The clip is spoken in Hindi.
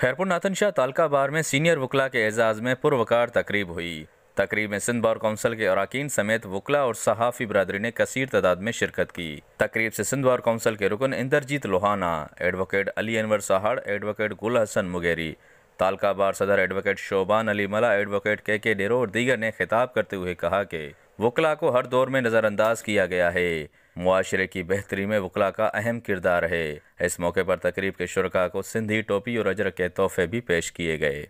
खैरपुर नाथन शाह तालका बार में सीनियर वकला के एजाज़ में पुरवकार तकरीब हुई तकरीब में सिंध बार कौंसिल के अरकान समेत वकला और सहाफ़ी बरदरी ने कसर तादाद में शिरकत की तकरीब से सिंध बार कौंसिल के रुकन इंदरजीत लोहाना एडवोकेट अली अनवर साहड़ एडवोकेट गुल हसन मुगेरी तालका बार सदर एडवोकेट शोबान अली मला एडवोकेट के के डेरो और दीगर ने खिताब करते हुए कहा कि वकला को हर दौर में नज़रअंदाज किया गया है मुआरे की बेहतरी में वकला का अहम किरदार है इस मौके पर तकरीब के शुरा को सिंधी टोपी और अजरक के तोहफे भी पेश किए गए